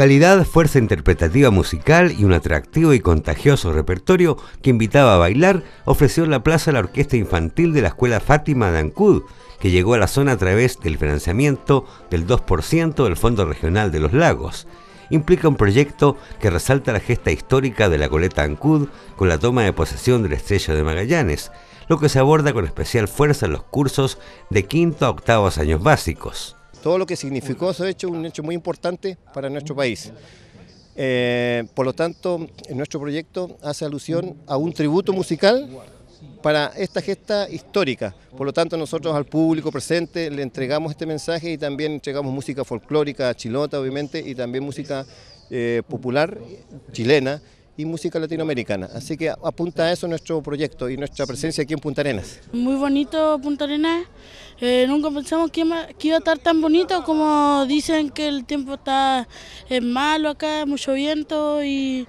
calidad, fuerza interpretativa musical y un atractivo y contagioso repertorio que invitaba a bailar, ofreció la plaza a la Orquesta Infantil de la Escuela Fátima de Ancud, que llegó a la zona a través del financiamiento del 2% del Fondo Regional de los Lagos. Implica un proyecto que resalta la gesta histórica de la coleta Ancud con la toma de posesión del Estrecho de Magallanes, lo que se aborda con especial fuerza en los cursos de quinto a octavos años básicos todo lo que significó ese hecho, un hecho muy importante para nuestro país. Eh, por lo tanto, nuestro proyecto hace alusión a un tributo musical para esta gesta histórica. Por lo tanto, nosotros al público presente le entregamos este mensaje y también entregamos música folclórica chilota, obviamente, y también música eh, popular chilena y música latinoamericana. Así que apunta a eso nuestro proyecto y nuestra presencia aquí en Punta Arenas. Muy bonito Punta Arenas. Eh, nunca pensamos que, iba a estar tan bonito como dicen que el tiempo está malo acá, mucho viento y,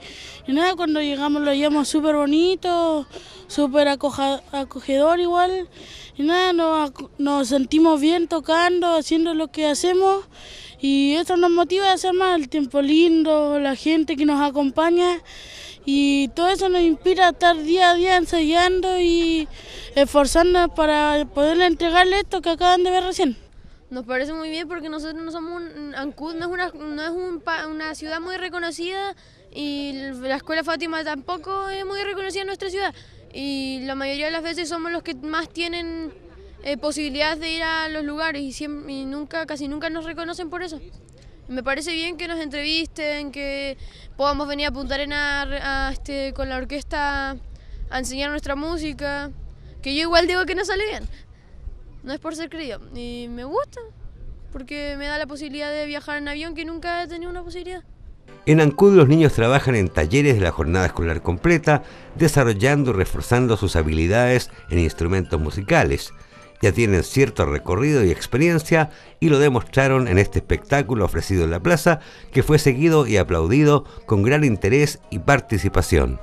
nada, cuando llegamos lo llevamos súper bonito, súper acogedor igual y nada, nos, nos sentimos bien tocando, haciendo lo que hacemos y eso nos motiva a hacer más el tiempo lindo, la gente que nos acompaña y todo eso nos inspira a estar día a día ensayando y esforzando para poderle entregarle esto que acaban de ver recién. Nos parece muy bien porque nosotros no somos un, Ancud no es, una, no es una ciudad muy reconocida y la Escuela Fátima tampoco es muy reconocida en nuestra ciudad y la mayoría de las veces somos los que más tienen eh, posibilidades de ir a los lugares y, siempre, nunca, casi nunca nos reconocen por eso me parece bien que nos entrevisten, que podamos venir a Punta Arenas este, con la orquesta a enseñar nuestra música, que yo igual digo que no sale bien, no es por ser creído, y me gusta, porque me da la posibilidad de viajar en avión que nunca he tenido una posibilidad. En ANCUD los niños trabajan en talleres de la jornada escolar completa, desarrollando y reforzando sus habilidades en instrumentos musicales ya tienen cierto recorrido y experiencia y lo demostraron en este espectáculo ofrecido en la plaza, que fue seguido y aplaudido con gran interés y participación.